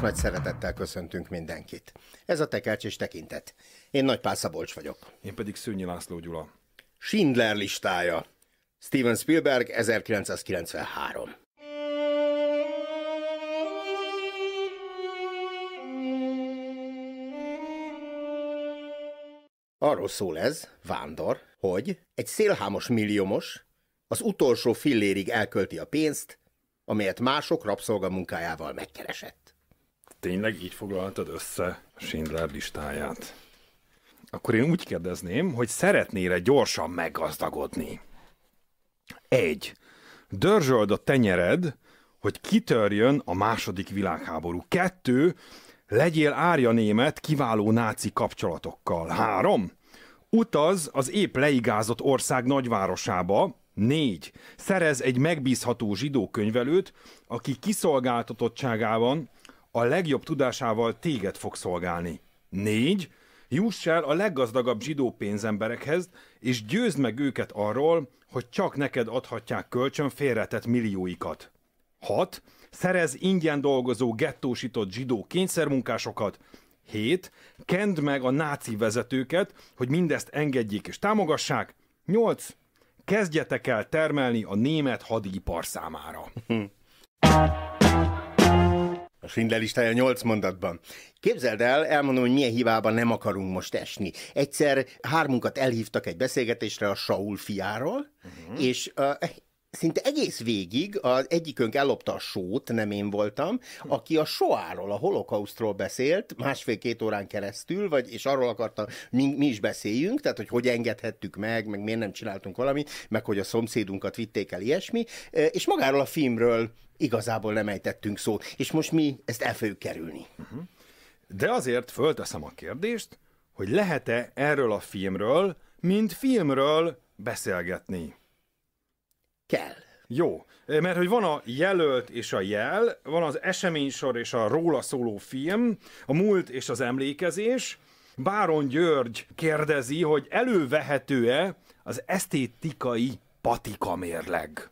és nagy szeretettel köszöntünk mindenkit. Ez a Tekercs és Tekintet. Én Nagy Pál Szabolcs vagyok. Én pedig Szőnyi László Gyula. Schindler listája. Steven Spielberg 1993. Arról szól ez, Vándor, hogy egy szélhámos milliómos az utolsó fillérig elkölti a pénzt, amelyet mások rabszolgamunkájával megkeresett. Tényleg így foglaltad össze Schindler listáját? Akkor én úgy kérdezném, hogy szeretnél-e gyorsan meggazdagodni? Egy. Dörzsöld a tenyered, hogy kitörjön a második világháború. Kettő. Legyél árja német kiváló náci kapcsolatokkal. Három. Utaz az épp leigázott ország nagyvárosába, Négy. Szerez egy megbízható zsidó könyvelőt, aki kiszolgáltatottságában a legjobb tudásával téged fog szolgálni. 4. Juss el a leggazdagabb zsidó pénzemberekhez, és győzd meg őket arról, hogy csak neked adhatják kölcsön félretett millióikat. 6. Szerez ingyen dolgozó, gettósított zsidó kényszermunkásokat. 7. Kend meg a náci vezetőket, hogy mindezt engedjék és támogassák. 8. Kezdjetek el termelni a német hadipar számára. Schindler listája 8 mondatban. Képzeld el, elmondom, hogy milyen hibában nem akarunk most esni. Egyszer hármunkat elhívtak egy beszélgetésre a Saul fiáról, uh-huh. és uh, szinte egész végig az egyikünk ellopta a sót, nem én voltam, aki a soáról, a holokausztról beszélt másfél-két órán keresztül, vagy és arról akarta, mi, mi is beszéljünk, tehát hogy hogy engedhettük meg, meg miért nem csináltunk valamit, meg hogy a szomszédunkat vitték el ilyesmi, és magáról a filmről igazából nem ejtettünk szót, és most mi ezt el fogjuk kerülni. Mhm. De azért fölteszem a kérdést, hogy lehet-e erről a filmről, mint filmről beszélgetni? kell. Jó, mert hogy van a jelölt és a jel, van az eseménysor és a róla szóló film, a múlt és az emlékezés. Báron György kérdezi, hogy elővehető-e az esztétikai mérleg.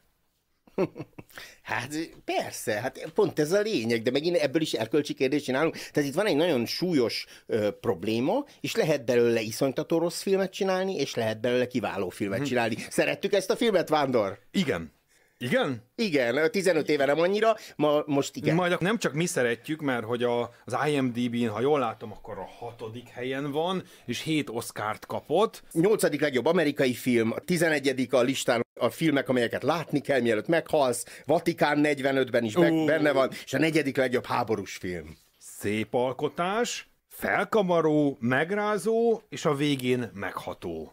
Hát persze, hát pont ez a lényeg, de megint ebből is erkölcsi kérdést csinálunk. Tehát itt van egy nagyon súlyos ö, probléma, és lehet belőle iszonytató rossz filmet csinálni, és lehet belőle kiváló filmet mhm. csinálni. Szerettük ezt a filmet, Vándor? Igen. Igen? Igen, 15 éve nem annyira, ma, most igen. Majd nem csak mi szeretjük, mert hogy a, az IMDb-n, ha jól látom, akkor a hatodik helyen van, és hét Oscárt kapott. Nyolcadik legjobb amerikai film, a tizenegyedik a listán a filmek, amelyeket látni kell, mielőtt meghalsz. Vatikán 45-ben is meg, benne van, és a negyedik legjobb háborús film. Szép alkotás, felkamaró, megrázó, és a végén megható.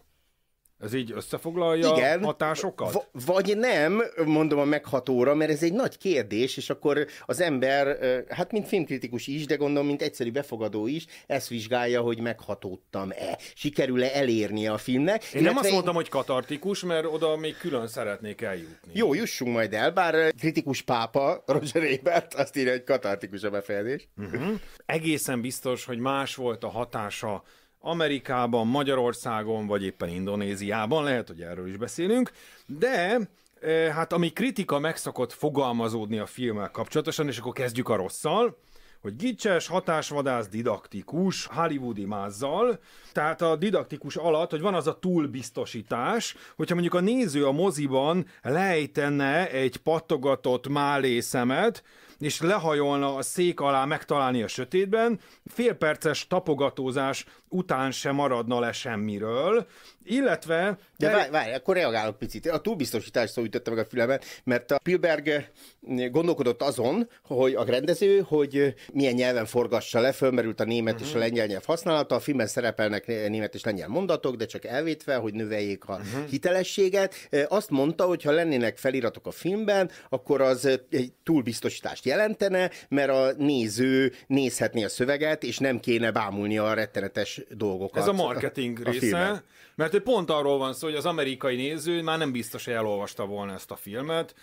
Ez így összefoglalja Igen, hatásokat? V- vagy nem, mondom a meghatóra, mert ez egy nagy kérdés, és akkor az ember, hát mint filmkritikus is, de gondolom, mint egyszerű befogadó is, ezt vizsgálja, hogy meghatódtam-e, sikerül-e elérnie a filmnek. Én Illetve nem azt mondtam, én... hogy katartikus, mert oda még külön szeretnék eljutni. Jó, jussunk majd el, bár kritikus pápa, Roger Ebert, azt írja, hogy katartikus a befejezés. Uh-huh. Egészen biztos, hogy más volt a hatása Amerikában, Magyarországon, vagy éppen Indonéziában, lehet, hogy erről is beszélünk, de eh, hát ami kritika megszokott fogalmazódni a filmmel kapcsolatosan, és akkor kezdjük a rosszal, hogy gicses, hatásvadász, didaktikus, hollywoodi mázzal, tehát a didaktikus alatt, hogy van az a túlbiztosítás, hogyha mondjuk a néző a moziban lejtene egy pattogatott málé szemet, és lehajolna a szék alá megtalálni a sötétben, félperces tapogatózás után se maradna le semmiről, illetve... De várj, várj, akkor reagálok picit. A túlbiztosítás szó ütötte meg a fülemet, mert a Spielberg mm, gondolkodott azon, hogy a rendező, hogy milyen nyelven forgassa le, fölmerült a német uh-huh. és a mhm. lengyel nyelv használata, a filmben szerepelnek német és lengyel mondatok, de csak elvétve, hogy növeljék a uh-huh. hitelességet. Azt mondta, hogy ha lennének feliratok a filmben, akkor az egy túlbiztosítást jelentene, mert a néző nézhetné a szöveget, és nem kéne bámulni a rettenetes dolgokat. Ez a marketing a, a része, filmen. mert hogy pont arról van szó, hogy az amerikai néző már nem biztos, hogy elolvasta volna ezt a filmet,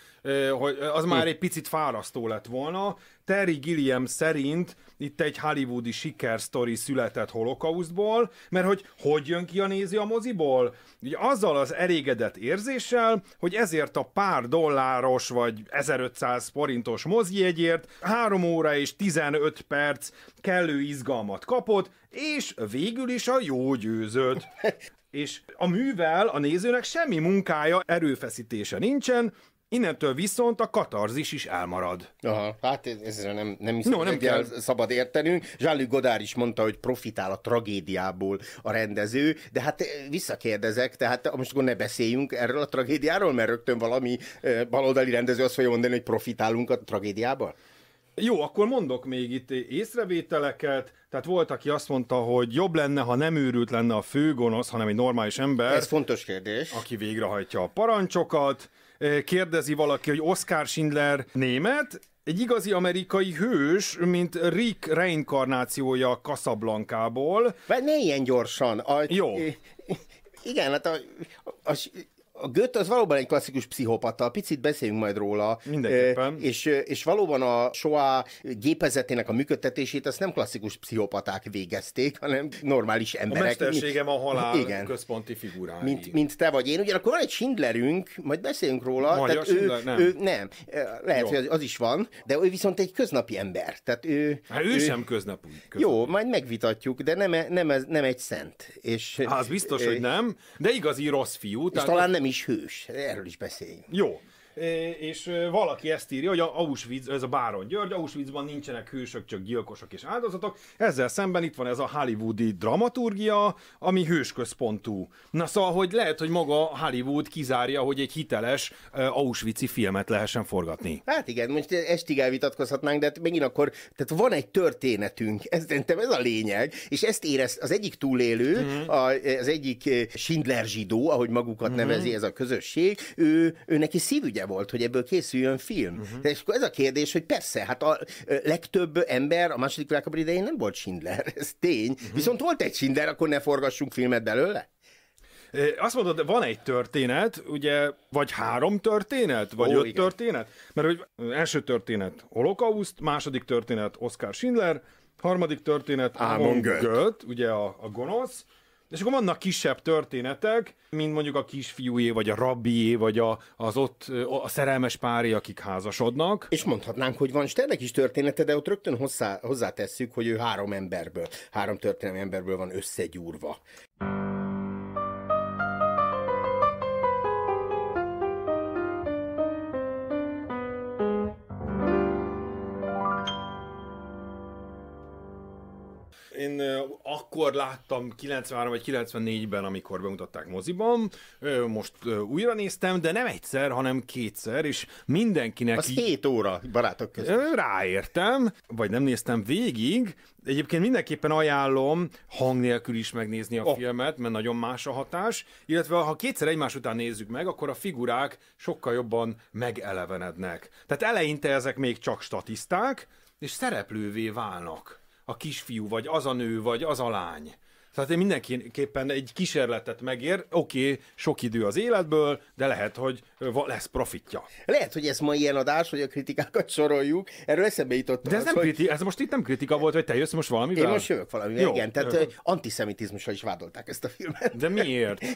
hogy az már hm. egy picit fárasztó lett volna, Terry Gilliam szerint itt egy hollywoodi sikersztori született holokausztból, mert hogy hogy jön ki a nézi a moziból? Ugye azzal az elégedett érzéssel, hogy ezért a pár dolláros vagy 1500 forintos mozijegyért 3 óra és 15 perc kellő izgalmat kapott, és végül is a jó győzött és a művel a nézőnek semmi munkája, erőfeszítése nincsen, Innentől viszont a katarzis is elmarad. Aha, hát ezre nem, nem hiszem, no, nem kell. szabad értenünk. Zsáli Godár is mondta, hogy profitál a tragédiából a rendező, de hát eh, visszakérdezek, tehát most akkor ne beszéljünk erről a tragédiáról, mert rögtön valami eh, baloldali rendező azt fogja mondani, hogy profitálunk a tragédiából? Jó, akkor mondok még itt észrevételeket. Tehát volt, aki azt mondta, hogy jobb lenne, ha nem őrült lenne a főgonosz, hanem egy normális ember. Ez fontos kérdés. Aki végrehajtja a parancsokat kérdezi valaki, hogy Oscar Schindler német, egy igazi amerikai hős, mint Rick reinkarnációja Casablanca-ból. Ne ilyen gyorsan. A... Jó. Igen, hát a, a, a a Göt az valóban egy klasszikus pszichopata, picit beszéljünk majd róla. Mindenképpen. És, és valóban a soá gépezetének a működtetését ezt nem klasszikus pszichopaták végezték, hanem normális emberek. A mesterségem a halál Igen. központi figurái. Mint, mint te vagy én. Ugyanakkor van egy Schindlerünk, majd beszélünk róla. Magyar tehát Ő, nem. Ő, nem. Lehet, Jó. hogy az, az is van, de ő viszont egy köznapi ember. Tehát ő, hát ő, ő sem köznapi, köznapi. Jó, majd megvitatjuk, de nem, e- nem, nem, nem egy szent. És, hát az biztos, hogy nem, de igazi rossz fiú. És talán nem is is hős, erről is beszéljünk. Jó, és valaki ezt írja, hogy a Auschwitz, ez a Báron György, Auschwitzban nincsenek hősök, csak gyilkosok és áldozatok. Ezzel szemben itt van ez a hollywoodi dramaturgia, ami hősközpontú. Na szóval, hogy lehet, hogy maga Hollywood kizárja, hogy egy hiteles Auschwitz filmet lehessen forgatni. Hát igen, most estig elvitatkozhatnánk, de hát megint akkor, tehát van egy történetünk, ez, ez a lényeg, és ezt érez az egyik túlélő, mm-hmm. a, az egyik Schindler zsidó, ahogy magukat mm-hmm. nevezi ez a közösség, ő, ő neki szívügye esélye volt, hogy ebből készüljön film. Uh-huh. És akkor ez a kérdés, hogy persze, hát a legtöbb ember a második világháború idején nem volt Schindler, ez tény. Uh-huh. Viszont volt egy Schindler, akkor ne forgassunk filmet belőle? Azt mondod, van egy történet, ugye, vagy három történet, vagy Ó, öt igen. történet? Mert hogy első történet holokauszt, második történet Oscar Schindler, harmadik történet Amon Göt, ugye a, a gonosz, és akkor vannak kisebb történetek, mint mondjuk a kisfiúé, vagy a rabbié, vagy a, az ott a szerelmes páré, akik házasodnak. És mondhatnánk, hogy van Sternek is története, de ott rögtön hozzá, hozzátesszük, hogy ő három emberből, három történelmi emberből van összegyúrva. Mm. akkor láttam 93 vagy 94-ben, amikor bemutatták moziban, most újra néztem, de nem egyszer, hanem kétszer, és mindenkinek... Az 7 óra, barátok között. Ráértem, vagy nem néztem végig, Egyébként mindenképpen ajánlom hang nélkül is megnézni a oh. filmet, mert nagyon más a hatás, illetve ha kétszer egymás után nézzük meg, akkor a figurák sokkal jobban megelevenednek. Tehát eleinte ezek még csak statiszták, és szereplővé válnak a kisfiú, vagy az a nő, vagy az a lány. Tehát én mindenképpen egy kísérletet megér, oké, okay, sok idő az életből, de lehet, hogy lesz profitja. Lehet, hogy ez ma ilyen adás, hogy a kritikákat soroljuk, erről eszembe jutott. De ez, az, nem hogy... kriti- ez most itt nem kritika volt, hogy te jössz most valamivel? Én most jövök valamivel, Jó. igen. Tehát Jó. antiszemitizmussal is vádolták ezt a filmet. De miért?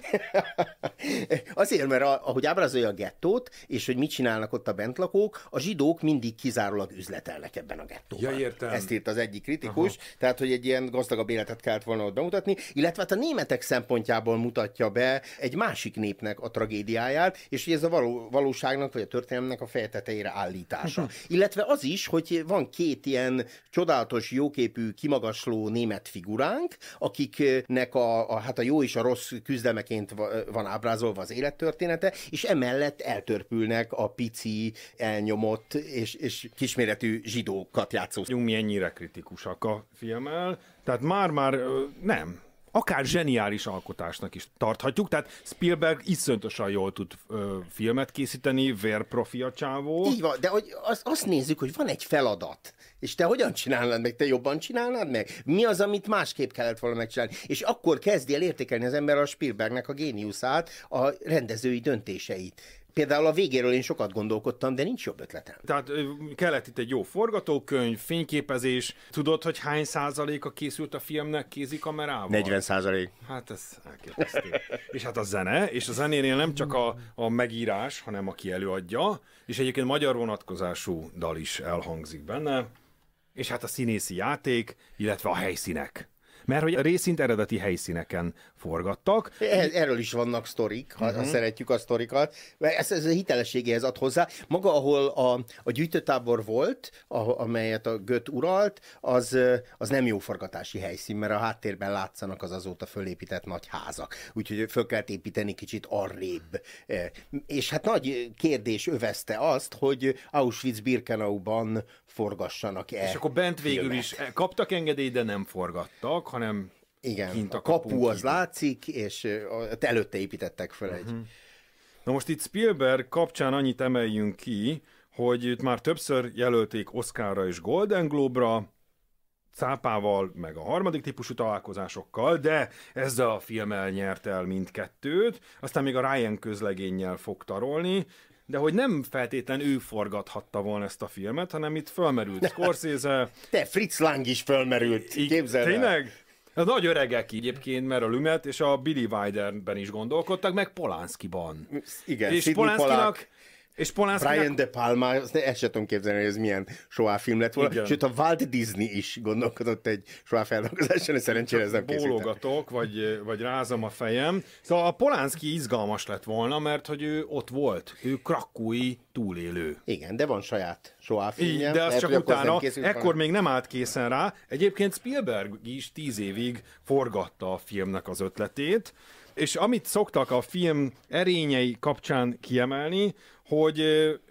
Azért, mert a, ahogy ábrázolja a gettót, és hogy mit csinálnak ott a bentlakók, a zsidók mindig kizárólag üzletelnek ebben a gettóban. Ja, értem. Ezt írt az egyik kritikus, Aha. tehát hogy egy ilyen gazdagabb életet kellett volna ott bemutatni, illetve hát a németek szempontjából mutatja be egy másik népnek a tragédiáját, és hogy ez a való, valóságnak vagy a történelmnek a fejtetejére állítása. Mhm. Illetve az is, hogy van két ilyen csodálatos, jóképű, kimagasló német figuránk, akiknek a, a, hát a jó és a rossz küzdelmeként van ábrázolva az élettörténete, és emellett eltörpülnek a pici, elnyomott és, és kisméretű zsidókat játszó. Jó, mi ennyire kritikusak a filmmel, tehát már-már nem, akár zseniális alkotásnak is tarthatjuk, tehát Spielberg iszöntösen jól tud ö, filmet készíteni, vérprofi a csávó. Így van, de hogy az, azt nézzük, hogy van egy feladat, és te hogyan csinálnád meg, te jobban csinálnád meg? Mi az, amit másképp kellett volna megcsinálni? És akkor kezdél el értékelni az ember a Spielbergnek a géniuszát, a rendezői döntéseit például a végéről én sokat gondolkodtam, de nincs jobb ötletem. Tehát kellett itt egy jó forgatókönyv, fényképezés. Tudod, hogy hány százaléka készült a filmnek kézi kamerával? 40 százalék. Hát ez elképesztő. és hát a zene, és a zenénél nem csak a, a megírás, hanem aki előadja, és egyébként magyar vonatkozású dal is elhangzik benne, és hát a színészi játék, illetve a helyszínek mert hogy részint eredeti helyszíneken forgattak. E-, erről is vannak sztorik, ha uh-huh. szeretjük a sztorikat, mert ez, ez a hitelességéhez ad hozzá. Maga, ahol a, a gyűjtőtábor volt, a, amelyet a Göt uralt, az, az nem jó forgatási helyszín, mert a háttérben látszanak az azóta fölépített nagy házak, úgyhogy föl kellett építeni kicsit arrébb. E, és hát nagy kérdés övezte azt, hogy Auschwitz-Birkenau-ban forgassanak-e. És akkor bent végül filmet. is kaptak engedélyt, de nem forgattak, hanem igen, kint a, kapu az így. látszik, és előtte építettek fel egy. Uh-huh. Na most itt Spielberg kapcsán annyit emeljünk ki, hogy itt már többször jelölték Oscarra és Golden Globe-ra, cápával, meg a harmadik típusú találkozásokkal, de ezzel a filmmel nyert el mindkettőt, aztán még a Ryan közlegénnyel fog tarolni, de hogy nem feltétlen ő forgathatta volna ezt a filmet, hanem itt fölmerült Scorsese. Te Fritz Lang is fölmerült, képzeld Tényleg? A nagy öregek egyébként, mert a Lumet és a Billy Wilderben is gondolkodtak, meg Polánszkiban. Igen, és Sidney Polánszkinak, Polák. És Polanszkinak... Brian De Palma, azt el sem tudom képzelni, hogy ez milyen soha film lett volna. Igen. Sőt, a Walt Disney is gondolkodott egy soha feldolgozáson, és szerencsére ez nem Bólogatok, vagy, vagy rázom a fejem. Szóval a Polánszki izgalmas lett volna, mert hogy ő ott volt. Ő krakkói túlélő. Igen, de van saját soha filmje. De az csak utána, ekkor van. még nem állt készen rá. Egyébként Spielberg is tíz évig forgatta a filmnek az ötletét, és amit szoktak a film erényei kapcsán kiemelni, hogy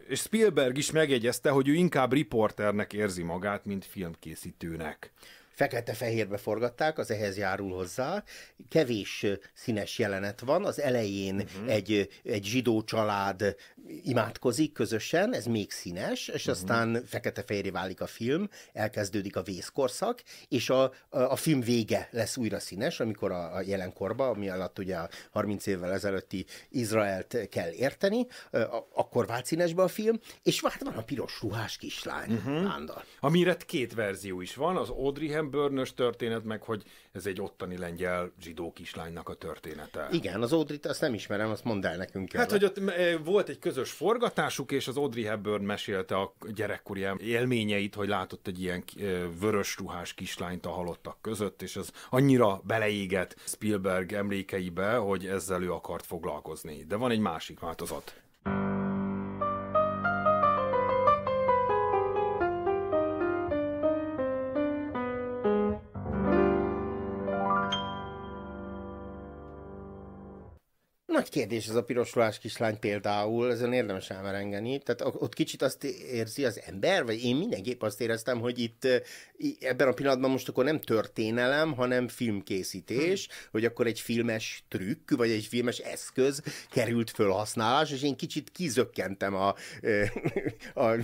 és Spielberg is megjegyezte, hogy ő inkább riporternek érzi magát, mint filmkészítőnek fekete-fehérbe forgatták, az ehhez járul hozzá. Kevés színes jelenet van, az elején uh-huh. egy, egy zsidó család imádkozik közösen, ez még színes, és uh-huh. aztán fekete-fehéré válik a film, elkezdődik a vészkorszak, és a, a, a film vége lesz újra színes, amikor a, a jelenkorba, ami alatt ugye a 30 évvel ezelőtti Izraelt kell érteni, a, akkor vált színesbe a film, és hát van a piros ruhás kislány, uh-huh. Mhm. Vándor. Amire két verzió is van, az Audrey ilyen bőrnös történet, meg hogy ez egy ottani lengyel zsidó kislánynak a története. Igen, az Audrey-t azt nem ismerem, azt mondd el nekünk. Hát, el. hogy ott eh, volt egy közös forgatásuk, és az Audrey Hepburn mesélte a gyerekkori élményeit, hogy látott egy ilyen eh, vörös ruhás kislányt a halottak között, és ez annyira beleégett Spielberg emlékeibe, hogy ezzel ő akart foglalkozni. De van egy másik változat. kérdés ez a pirosulás kislány például, ezen érdemes elmerengeni. Tehát ott kicsit azt érzi az ember, vagy én mindenképp azt éreztem, hogy itt ebben a pillanatban most akkor nem történelem, hanem filmkészítés, hmm. hogy akkor egy filmes trükk, vagy egy filmes eszköz került fölhasználás, és én kicsit kizökkentem a, a, a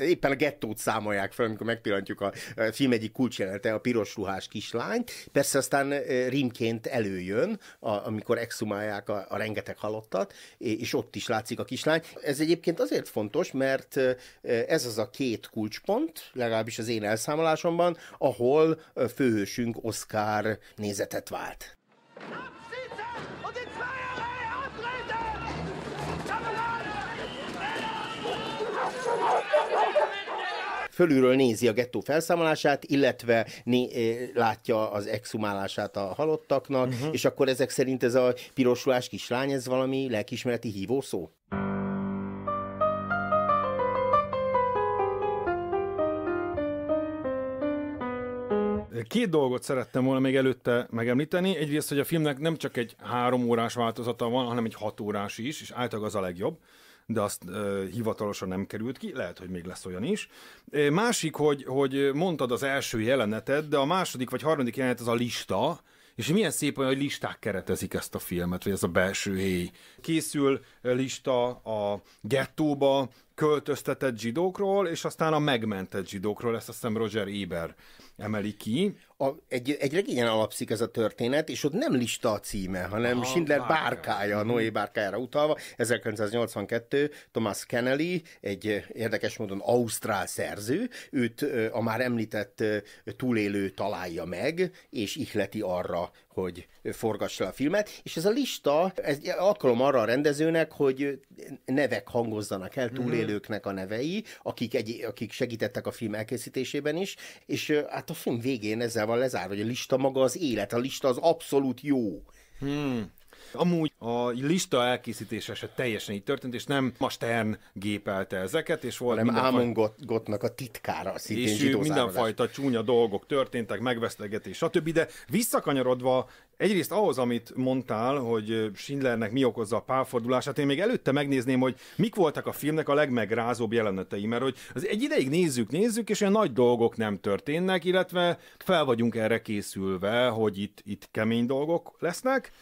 éppen a gettót számolják fel, amikor megpillantjuk a, a film egyik kulcsjelenete, a piros ruhás kislány. Persze aztán rimként előjön, a, amikor exhumálják a, a rengeteg rengeteg halottat, és ott is látszik a kislány. Ez egyébként azért fontos, mert ez az a két kulcspont, legalábbis az én elszámolásomban, ahol főhősünk Oscar nézetet vált. fölülről nézi a gettó felszámolását, illetve né- eh, látja az exhumálását a halottaknak, uh-huh. és akkor ezek szerint ez a pirosulás kislány, ez valami lelkismereti hívószó? Két dolgot szerettem volna még előtte megemlíteni. Egyrészt, hogy a filmnek nem csak egy három órás változata van, hanem egy hat órás is, és általában az a legjobb de azt ö, hivatalosan nem került ki, lehet, hogy még lesz olyan is. Másik, hogy, hogy mondtad az első jelenetet, de a második vagy harmadik jelenet az a lista, és milyen szép olyan, hogy listák keretezik ezt a filmet, vagy ez a belső héj. Készül lista a gettóba, költöztetett zsidókról, és aztán a megmentett zsidókról, ezt azt hiszem Roger Eber emeli ki. A, egy, egy regényen alapszik ez a történet, és ott nem lista a címe, hanem a Schindler bárkája, bárkája mhm. Noé bárkájára utalva. 1982 Thomas Kennelly, egy eh, érdekes módon ausztrál szerző, őt eh, a már említett eh, túlélő találja meg, és ihleti arra, hogy forgassa a filmet, és ez a lista, ez alkalom arra a rendezőnek, hogy nevek hangozzanak el, mhm. túlélőknek a nevei, akik, egy, akik segítettek a film elkészítésében is, és hát a film végén ezzel van lezárva, hogy a lista maga az élet, a lista az abszolút jó. Hmm. Amúgy a lista elkészítése se teljesen így történt, és nem a Stern gépelte ezeket, és volt hanem Ámon Gottnak a titkára, szintén És mindenfajta csúnya dolgok történtek, megvesztegetés, stb. De visszakanyarodva egyrészt ahhoz, amit mondtál, hogy Schindlernek mi okozza a pálfordulását, én még előtte megnézném, hogy mik voltak a filmnek a legmegrázóbb jelenetei, mert hogy az egy ideig nézzük, nézzük, és olyan nagy dolgok nem történnek, illetve fel vagyunk erre készülve, hogy itt, itt kemény dolgok lesznek,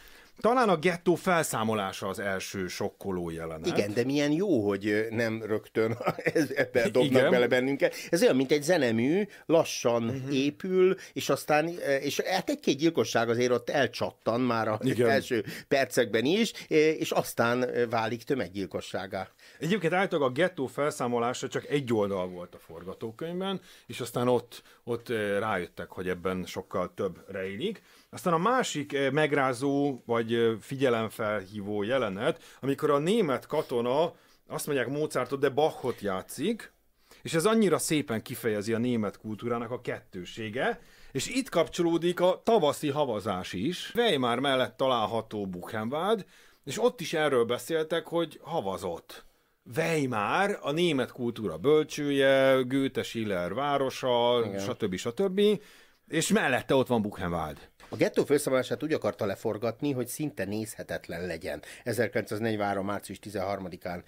talán a gettó felszámolása az első sokkoló jelenet. Igen, de milyen jó, hogy nem rögtön ebbe dobnak Igen. bele bennünket. Ez olyan, mint egy zenemű, lassan uh-huh. épül, és aztán, és hát egy-két gyilkosság azért ott elcsattan már a Igen. első percekben is, és aztán válik tömeggyilkosságá. Egyébként általában a gettó felszámolása csak egy oldal volt a forgatókönyvben, és aztán ott, ott rájöttek, hogy ebben sokkal több rejlik. Aztán a másik eh, megrázó, vagy eh, figyelemfelhívó jelenet, amikor a német katona, azt mondják Mozartot, de Bachot játszik, és ez annyira szépen kifejezi a német kultúrának a kettősége, és itt kapcsolódik a tavaszi havazás is. Weimar mellett található Buchenwald, és ott is erről beszéltek, hogy havazott. Weimar, a német kultúra bölcsője, Goethe Schiller városa, Igen. stb. stb. És mellette ott van Buchenwald. A gettó felszabadulását úgy akarta leforgatni, hogy szinte nézhetetlen legyen. 1943. március 13-án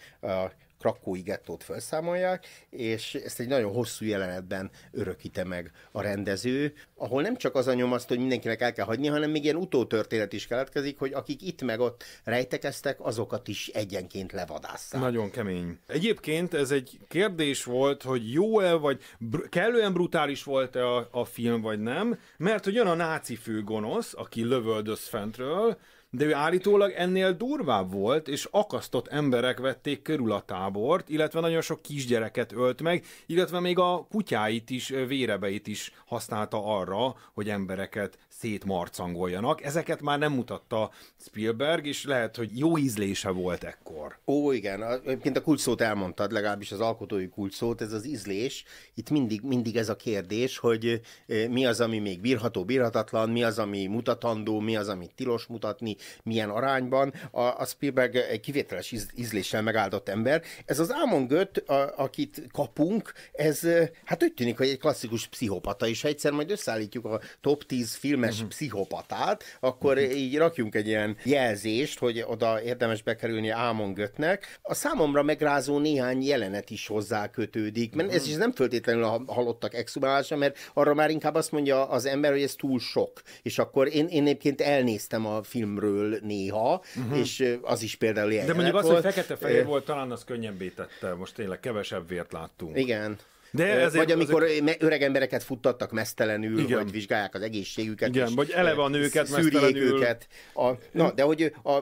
krakói gettót felszámolják, és ezt egy nagyon hosszú jelenetben örökíte meg a rendező, ahol nem csak az a azt, hogy mindenkinek el kell hagyni, hanem még ilyen utótörténet is keletkezik, hogy akik itt meg ott rejtekeztek, azokat is egyenként levadásszák. Nagyon kemény. Egyébként ez egy kérdés volt, hogy jó-e, vagy br- kellően brutális volt-e a, a film, vagy nem, mert hogy jön a náci főgonosz, aki lövöldöz fentről, de ő állítólag ennél durvább volt, és akasztott emberek vették körül a tábort, illetve nagyon sok kisgyereket ölt meg, illetve még a kutyáit is, vérebeit is használta arra, hogy embereket szétmarcangoljanak. Ezeket már nem mutatta Spielberg, és lehet, hogy jó ízlése volt ekkor. Ó, igen, egyébként a kulcsszót elmondtad, legalábbis az alkotói kulcsszót, ez az ízlés. Itt mindig, mindig ez a kérdés, hogy mi az, ami még bírható, bírhatatlan, mi az, ami mutatandó, mi az, amit tilos mutatni, milyen arányban. A, a Spielberg egy kivételes íz, ízléssel megáldott ember. Ez az Ámon Göt, a, akit kapunk, ez hát úgy tűnik, hogy egy klasszikus pszichopata, és ha egyszer majd összeállítjuk a top 10 filmes uh-huh. pszichopatát, akkor uh-huh. így rakjunk egy ilyen jelzést, hogy oda érdemes bekerülni Ámon Götnek. A számomra megrázó néhány jelenet is hozzá kötődik, mert uh-huh. ez mhm. is nem föltétlenül a halottak exhumálása, mert arra már inkább azt mondja az ember, hogy ez túl sok. És akkor én, én egyébként elnéztem a filmről erről néha, uh-huh. és az is például ilyen De mondjuk az, volt. hogy fekete-fehér volt, talán az könnyebbé tette, most tényleg kevesebb vért láttunk. Igen. De ezért, vagy amikor azért... öreg embereket futtattak mesztelenül, Igen. vagy vizsgálják az egészségüket. Igen, vagy eleve a nőket mesztelenül. őket. A, na, de hogy a, a,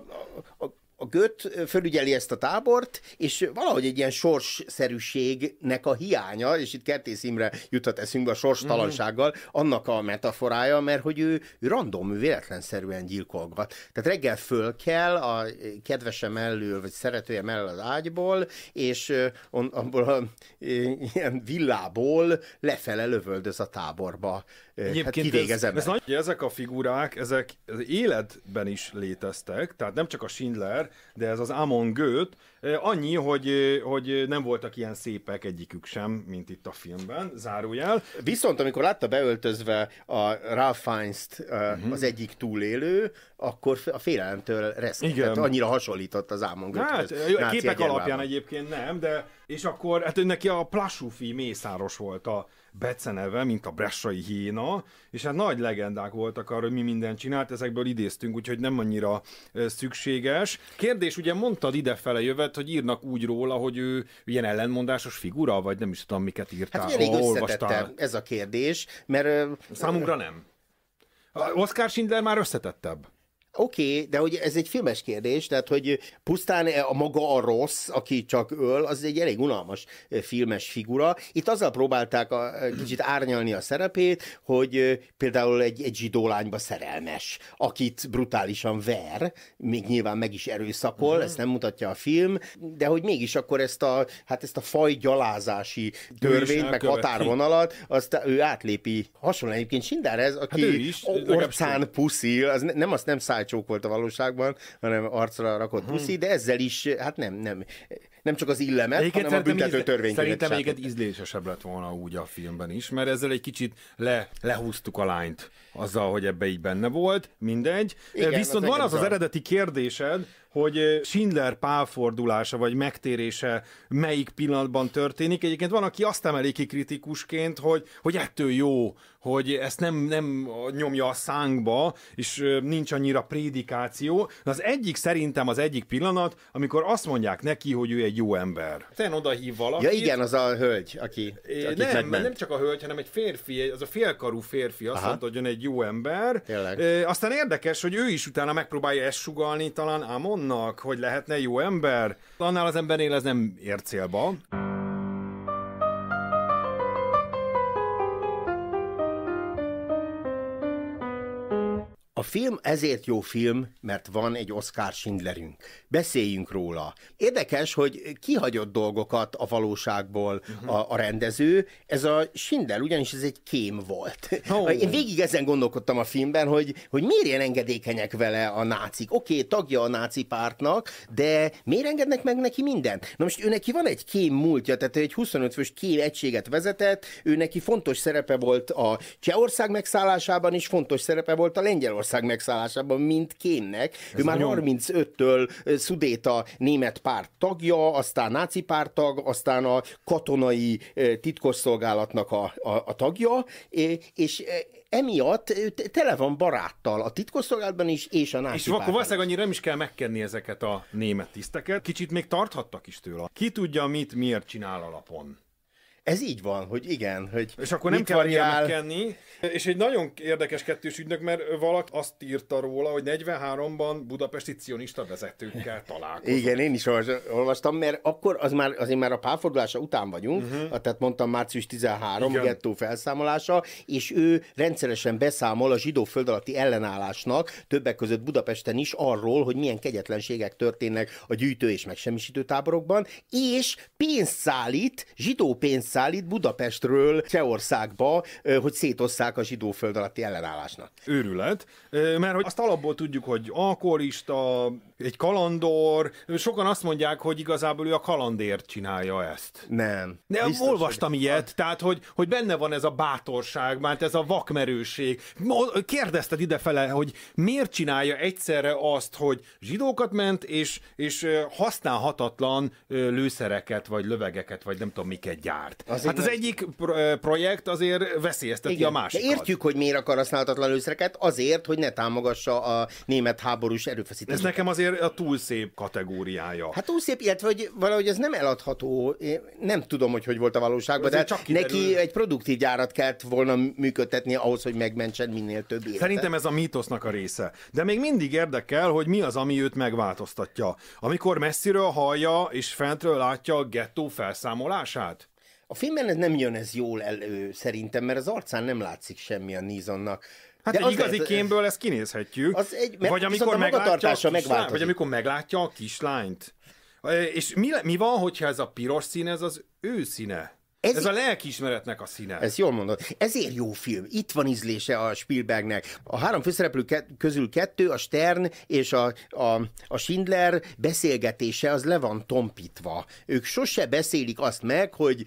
a, a Göt fölügyeli ezt a tábort, és valahogy egy ilyen sorsszerűségnek a hiánya, és itt Kertész Imre juthat eszünkbe a sorstalansággal, mm. annak a metaforája, mert hogy ő, ő random, ő véletlenszerűen gyilkolgat. Tehát reggel föl kell a eh, kedvese mellől, vagy szeretője mellől az ágyból, és on, abból a eh, ilyen villából lefele lövöldöz a táborba. Egyébként hát kivégezem ez, ez nagy, ezek a figurák, ezek életben is léteztek, tehát nem csak a Schindler, de ez az Amon Goethe, Annyi, hogy, hogy nem voltak ilyen szépek egyikük sem, mint itt a filmben, zárójel. Viszont amikor látta beöltözve a Ralph Fiennes-t uh-huh. az egyik túlélő, akkor a félelemtől reszketett, annyira hasonlított az álmomgöt. Hát, képek egyenlában. alapján egyébként nem, de és akkor, hát neki a Plasufi Mészáros volt a beceneve, mint a bressai héna, és hát nagy legendák voltak arra, hogy mi mindent csinált, ezekből idéztünk, úgyhogy nem annyira szükséges. Kérdés, ugye mondtad idefele jövő, tehát hogy írnak úgy róla, hogy ő ilyen ellenmondásos figura, vagy nem is tudom, miket írtál, hát, ha olvastál. ez a kérdés, mert... Számunkra nem. Oscar Schindler már összetettebb. Oké, okay, de hogy ez egy filmes kérdés, tehát hogy pusztán e a maga a rossz, aki csak öl, az egy elég unalmas e, filmes figura. Itt azzal próbálták a, e, kicsit árnyalni a szerepét, hogy például egy, egy zsidó lányba szerelmes, akit brutálisan ver, még nyilván meg is erőszakol, uh-huh. ezt nem mutatja a film, de hogy mégis akkor ezt a, hát ezt a gyalázási törvényt, meg határvonalat, azt ő átlépi. Hasonló egyébként Sinderhez, hát aki hát is, orcán puszil, az ne, nem azt nem száj volt a valóságban, hanem arcra rakott puszi, de ezzel is, hát nem, nem nem csak az illemet, egyébként hanem a büntető törvényt. Szerintem egyébként ízlésesebb lett volna úgy a filmben is, mert ezzel egy kicsit le, lehúztuk a lányt azzal, hogy ebbe így benne volt, mindegy. Igen, Viszont az van az az eredeti kérdésed, hogy Schindler pálfordulása vagy megtérése melyik pillanatban történik. Egyébként van, aki azt emeli ki kritikusként, hogy, hogy ettől jó, hogy ezt nem, nem nyomja a szánkba, és nincs annyira prédikáció. De az egyik szerintem az egyik pillanat, amikor azt mondják neki, hogy ő egy egy jó ember. Te hát oda hív valakit. Ja igen, az a hölgy, aki Nem, megment. nem csak a hölgy, hanem egy férfi, az a félkarú férfi azt Aha. mondta, hogy jön egy jó ember. É, aztán érdekes, hogy ő is utána megpróbálja ezt sugalni talán Amonnak, hogy lehetne jó ember. Annál az embernél ez nem ér célba. Mm. film ezért jó film, mert van egy Oscar Schindlerünk. Beszéljünk róla. Érdekes, hogy kihagyott dolgokat a valóságból uh-huh. a, a rendező. Ez a Schindler ugyanis ez egy kém volt. Oh. Én végig ezen gondolkodtam a filmben, hogy, hogy miért ilyen engedékenyek vele a nácik. Oké, okay, tagja a náci pártnak, de miért engednek meg neki mindent? Na most ő neki van egy kém múltja, tehát egy 25 fős kém egységet vezetett, ő neki fontos szerepe volt a Csehország megszállásában, és fontos szerepe volt a Lengyelország Németország megszállásában, mint Kénnek. Ez ő már 35-től szudéta német párt tagja, aztán náci tag, aztán a katonai titkosszolgálatnak a, a, a tagja, és emiatt tele van baráttal a titkosszolgálatban is, és a náci És akkor valószínűleg annyira nem is kell megkenni ezeket a német tiszteket. Kicsit még tarthattak is tőle. Ki tudja, mit miért csinál alapon. Ez így van, hogy igen, hogy És akkor nem kell variál... megkenni. És egy nagyon érdekes kettős ügynök, mert valaki azt írta róla, hogy 43-ban budapesti cionista vezetőkkel találkozott. Igen, én is olvastam, mert akkor az már, azért már a párfordulása után vagyunk, uh-huh. tehát mondtam március 13, igen. gettó felszámolása, és ő rendszeresen beszámol a zsidó föld alatti ellenállásnak, többek között Budapesten is arról, hogy milyen kegyetlenségek történnek a gyűjtő és megsemmisítő táborokban, és pénzt szállít, zsidó pénzt szállít Budapestről Csehországba, hogy szétosszák a zsidó föld alatti ellenállásnak. Őrület, mert hogy azt alapból tudjuk, hogy alkoholista, egy kalandor, sokan azt mondják, hogy igazából ő a kalandért csinálja ezt. Nem. De Biztos, olvastam hogy... ilyet, tehát hogy, hogy benne van ez a bátorság, mert ez a vakmerőség. Kérdezted idefele, hogy miért csinálja egyszerre azt, hogy zsidókat ment, és, és használhatatlan lőszereket, vagy lövegeket, vagy nem tudom miket gyárt projekt. Az hát az nem... egyik projekt azért veszélyezteti Igen. a másikat. De értjük, hogy miért akar használhatatlan őszereket, azért, hogy ne támogassa a német háborús erőfeszítést. Ez nekem azért a túl szép kategóriája. Hát túl szép, illetve hogy valahogy ez nem eladható. Én nem tudom, hogy hogy volt a valóságban, de csak kiderül... neki egy produktív gyárat kellett volna működtetni ahhoz, hogy megmentsen minél több életet. Szerintem ez a mítosznak a része. De még mindig érdekel, hogy mi az, ami őt megváltoztatja. Amikor messziről hallja és fentről látja a gettó felszámolását? A filmben ez nem jön ez jól elő szerintem, mert az arcán nem látszik semmi a Nizonnak. Hát De egy az igazi kémből ezt kinézhetjük. Az egy, mert vagy amikor a meglátja a kislány, vagy amikor meglátja a kislányt. És mi, mi van, hogyha ez a piros szín, ez az ő színe? Ez, ez a lelkiismeretnek a színe. Ez jól mondod. Ezért jó film. Itt van ízlése a Spielbergnek. A három főszereplő ke- közül kettő, a Stern és a, a, a Schindler beszélgetése az le van tompítva. Ők sose beszélik azt meg, hogy,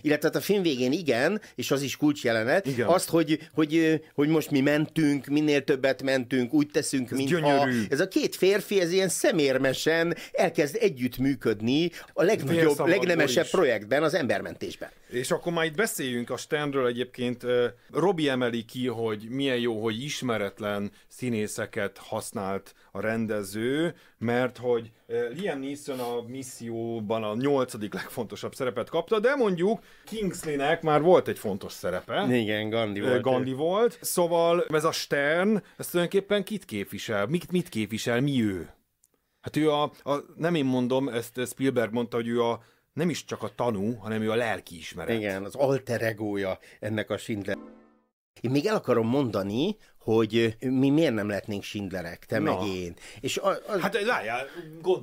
illetve hát a film végén igen, és az is kulcsjelenet, igen. azt, hogy, hogy, hogy most mi mentünk, minél többet mentünk, úgy teszünk, mint gyönyörű. a... Ez a két férfi, ez ilyen szemérmesen elkezd együttműködni a legnagyobb, legnemesebb projektben, az embermentésben. És akkor már itt beszéljünk a standről egyébként. Robi emeli ki, hogy milyen jó, hogy ismeretlen színészeket használt a rendező, mert hogy Liam Neeson a misszióban a nyolcadik legfontosabb szerepet kapta, de mondjuk Kingsleynek már volt egy fontos szerepe. Igen, Gandhi volt. Gandhi volt. Szóval ez a Stern, ez tulajdonképpen kit képvisel? Mit, mit képvisel? Mi ő? Hát ő a, a, nem én mondom, ezt Spielberg mondta, hogy ő a nem is csak a tanú, hanem ő a lelki ismeret. Igen, az alter ennek a Schindler. Én még el akarom mondani, hogy mi miért nem lehetnénk Schindlerek, te Na. meg én. És a, a... Hát lájál,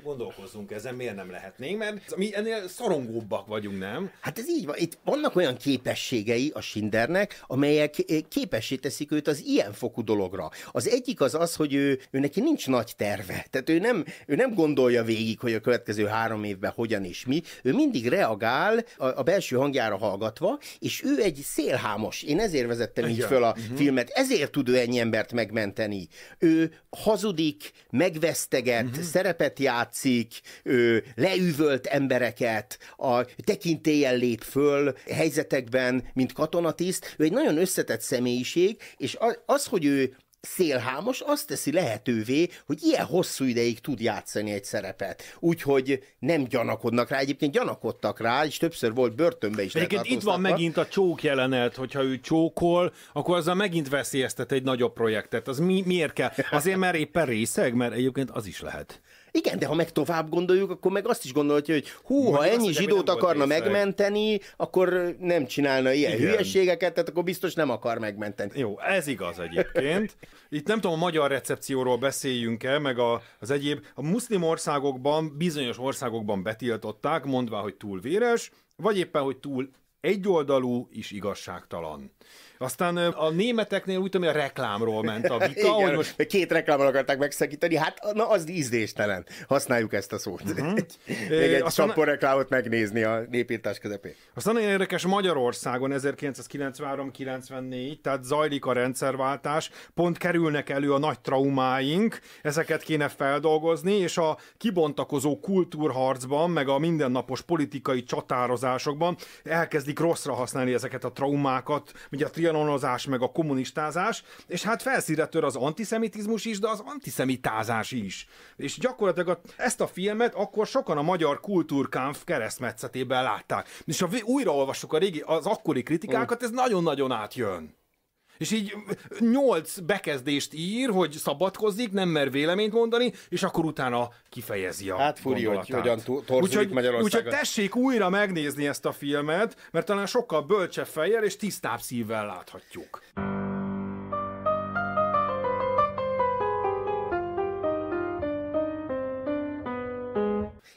gondolkozzunk ezen, miért nem lehetnénk, mert mi ennél szorongóbbak vagyunk, nem? Hát ez így van. Itt vannak olyan képességei a Schindlernek, amelyek képessé teszik őt az ilyen fokú dologra. Az egyik az az, hogy ő, ő neki nincs nagy terve. Tehát ő nem, ő nem gondolja végig, hogy a következő három évben hogyan és mi. Ő mindig reagál a, a belső hangjára hallgatva, és ő egy szélhámos. Én ezért vezettem Igen. így föl a uh-huh. filmet. Ezért tud ő ennyi embert megmenteni. Ő hazudik, megveszteget, uh-huh. szerepet játszik, ő leüvölt embereket, a tekintélyen lép föl helyzetekben, mint katonatiszt. Ő egy nagyon összetett személyiség, és az, hogy ő Szélhámos azt teszi lehetővé, hogy ilyen hosszú ideig tud játszani egy szerepet. Úgyhogy nem gyanakodnak rá, egyébként gyanakodtak rá, és többször volt börtönbe is. Egyébként itt van megint a csók jelenet, hogyha ő csókol, akkor azzal megint veszélyeztet egy nagyobb projektet. Az mi, miért kell? Azért, mert éppen részeg, mert egyébként az is lehet. Igen, de ha meg tovább gondoljuk, akkor meg azt is gondolhatja, hogy hú, Mondjuk ha ennyi azt, zsidót akarna megmenteni, akkor nem csinálna ilyen Igen. hülyeségeket, tehát akkor biztos nem akar megmenteni. Jó, ez igaz egyébként. Itt nem tudom, a magyar recepcióról beszéljünk-e, meg a, az egyéb. A muszlim országokban, bizonyos országokban betiltották, mondvá, hogy túl véres, vagy éppen, hogy túl egyoldalú és igazságtalan. Aztán a németeknél úgy tudom, hogy a reklámról ment a vita. Igen, most... Két reklámmal akarták megszakítani, hát na az ízléstelen. Használjuk ezt a szót. Uh-huh. Egy, még egy Aztán... reklámot megnézni a népírtás közepén. Aztán nagyon érdekes Magyarországon 1993-94, tehát zajlik a rendszerváltás, pont kerülnek elő a nagy traumáink, ezeket kéne feldolgozni, és a kibontakozó kultúrharcban, meg a mindennapos politikai csatározásokban elkezdik rosszra használni ezeket a traumákat, ugye a tri trianonozás, meg a kommunistázás, és hát felszíre tör az antiszemitizmus is, de az antiszemitázás is. És gyakorlatilag a, ezt a filmet akkor sokan a magyar kultúrkámf keresztmetszetében látták. És ha újraolvassuk a régi, az akkori kritikákat, hm. ez nagyon-nagyon átjön. És így nyolc bekezdést ír, hogy szabadkozik, nem mer véleményt mondani, és akkor utána kifejezi a Hát furi, hogy hogyan úgyhogy, úgyhogy tessék újra megnézni ezt a filmet, mert talán sokkal bölcsebb fejjel és tisztább szívvel láthatjuk.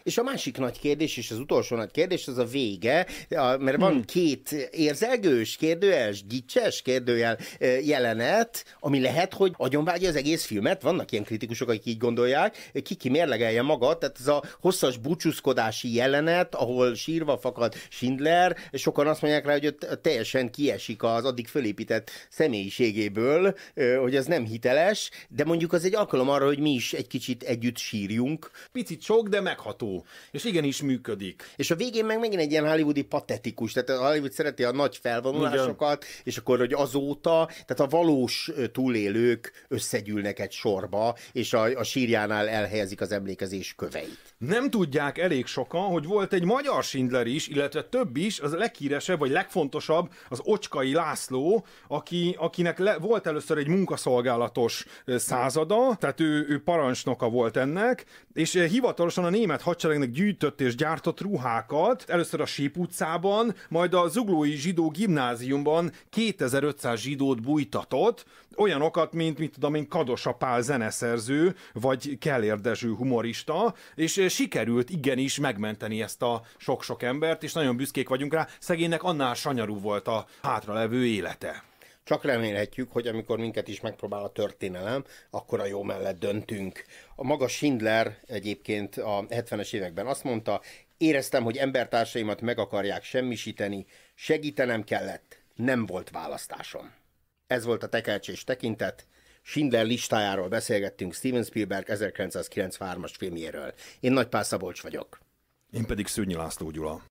És a másik nagy kérdés, és az utolsó nagy kérdés, az a vége, mert van hmm. két érzelgős, kérdőjel, gicses kérdőjel jelenet, ami lehet, hogy agyonvágja az egész filmet. Vannak ilyen kritikusok, akik így gondolják. Ki ki mérlegelje maga, tehát ez a hosszas búcsúzkodási jelenet, ahol sírva fakad Schindler, sokan azt mondják rá, hogy ott teljesen kiesik az addig fölépített személyiségéből, hogy ez nem hiteles, de mondjuk az egy alkalom arra, hogy mi is egy kicsit együtt sírjunk. Picit sok, de megható és és igenis működik. És a végén meg megint egy ilyen hollywoodi patetikus, tehát a Hollywood szereti a nagy felvonulásokat, Ugyan. és akkor, hogy azóta, tehát a valós túlélők összegyűlnek egy sorba, és a, a sírjánál elhelyezik az emlékezés köveit. Nem tudják elég sokan, hogy volt egy magyar Schindler is, illetve több is, az a leghíresebb, vagy legfontosabb, az Ocskai László, aki, akinek le, volt először egy munkaszolgálatos százada, tehát ő, ő parancsnoka volt ennek, és hivatalosan a német hadsereg hadseregnek gyűjtött és gyártott ruhákat, először a Síp utcában, majd a Zuglói Zsidó Gimnáziumban 2500 zsidót bújtatott, olyanokat, mint mit tudom én, Kadosa Pál zeneszerző, vagy Kellérdező humorista, és eh, sikerült igenis megmenteni ezt a sok-sok embert, és nagyon büszkék vagyunk rá, szegénynek annál sanyarú volt a hátralevő élete. Csak remélhetjük, hogy amikor minket is megpróbál a történelem, akkor a jó mellett döntünk. A maga Schindler egyébként a 70-es években azt mondta, éreztem, hogy embertársaimat meg akarják semmisíteni, segítenem kellett, nem volt választásom. Ez volt a tekelcsés tekintet, Schindler listájáról beszélgettünk Steven Spielberg 1993-as filmjéről. Én Nagypál Szabolcs vagyok. Én pedig Szűnyi László Gyula.